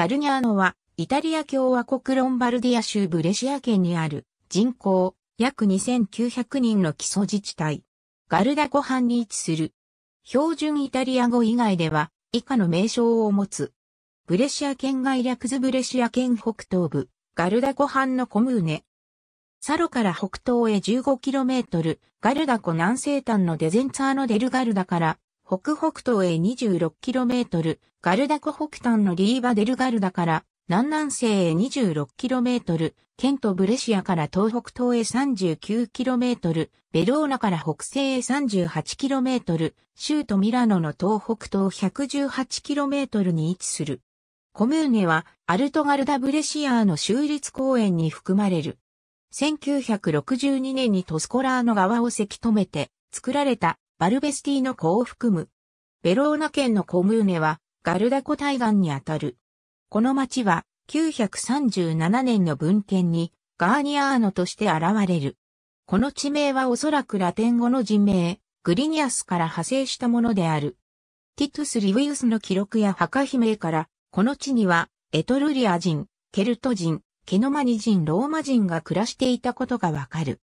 カルニャーノは、イタリア共和国ロンバルディア州ブレシア県にある人口約2900人の基礎自治体。ガルダ湖畔に位置する。標準イタリア語以外では以下の名称を持つ。ブレシア県外略図ブレシア県北東部、ガルダ湖畔のコムーネ。サロから北東へ 15km、ガルダ湖南西端のデゼンツァーノデルガルダから北北東へ 26km、ガルダ湖北端のリーバデルガルダから南南西へ 26km、ケントブレシアから東北東へ 39km、ベローナから北西へ 38km、州都ミラノの東北東 118km に位置する。コムーネはアルトガルダブレシアの州立公園に含まれる。1962年にトスコラーの川をせき止めて作られたバルベスティの湖を含む。ベローナ県のコムーネはガルダコ対岸にあたる。この町は937年の文献にガーニアーノとして現れる。この地名はおそらくラテン語の人名、グリニアスから派生したものである。ティトゥス・リウィウスの記録や墓碑銘から、この地にはエトルリア人、ケルト人、ケノマニ人、ローマ人が暮らしていたことがわかる。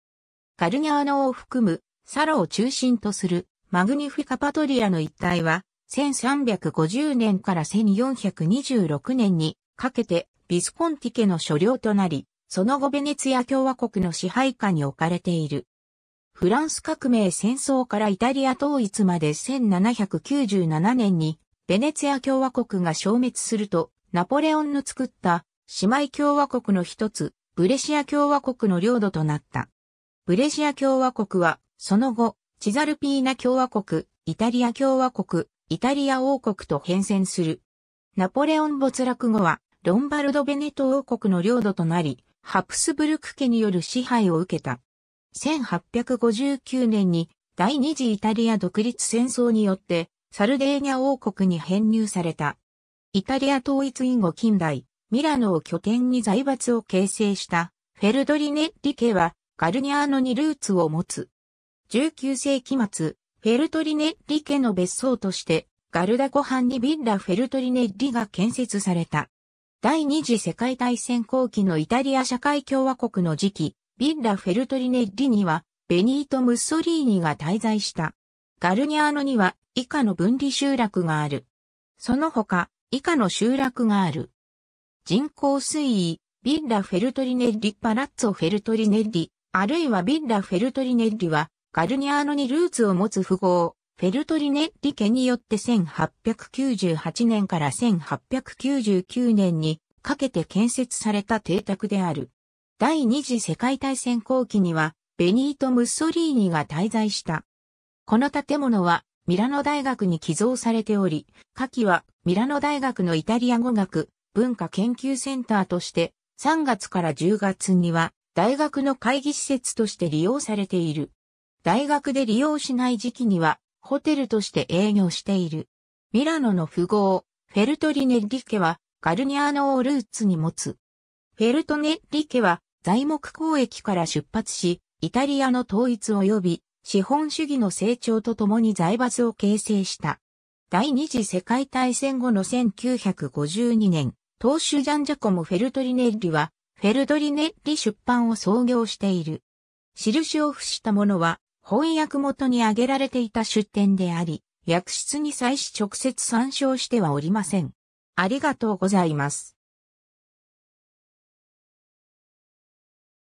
ガルニアーノを含むサラを中心とするマグニフィカパトリアの一帯は、1350年から1426年にかけてビスコンティ家の所領となり、その後ベネツィア共和国の支配下に置かれている。フランス革命戦争からイタリア統一まで1797年にベネツィア共和国が消滅すると、ナポレオンの作った姉妹共和国の一つ、ブレシア共和国の領土となった。ブレシア共和国はその後、チザルピーナ共和国、イタリア共和国、イタリア王国と変遷する。ナポレオン没落後は、ロンバルド・ベネト王国の領土となり、ハプスブルク家による支配を受けた。1859年に第二次イタリア独立戦争によってサルデーニャ王国に編入された。イタリア統一以後近代、ミラノを拠点に財閥を形成したフェルドリネッリ家はガルニアーノにルーツを持つ。19世紀末、フェルトリネッリ家の別荘として、ガルダ湖畔にビッラ・フェルトリネッリが建設された。第二次世界大戦後期のイタリア社会共和国の時期、ビッラ・フェルトリネッリには、ベニート・ムッソリーニが滞在した。ガルニアーノには以下の分離集落がある。その他、以下の集落がある。人口推移、ビッラ・フェルトリネッリ・パラッツォ・フェルトリネッリ、あるいはビッラ・フェルトリネッリは、ガルニアーノにルーツを持つ富豪、フェルトリネッリ家によって1898年から1899年にかけて建設された邸宅である。第二次世界大戦後期には、ベニート・ムッソリーニが滞在した。この建物は、ミラノ大学に寄贈されており、下記はミラノ大学のイタリア語学文化研究センターとして、3月から10月には大学の会議施設として利用されている。大学で利用しない時期には、ホテルとして営業している。ミラノの富豪、フェルトリネッリ家は、ガルニアーノをルーツに持つ。フェルトネッリ家は、材木交易から出発し、イタリアの統一及び、資本主義の成長とともに財閥を形成した。第二次世界大戦後の1952年、当主ジャンジャコム・フェルトリネッリは、フェルトリネッリ出版を創業している。印を付したものは、翻訳元に挙げられていた出典であり、訳出に際し直接参照してはおりません。ありがとうございます。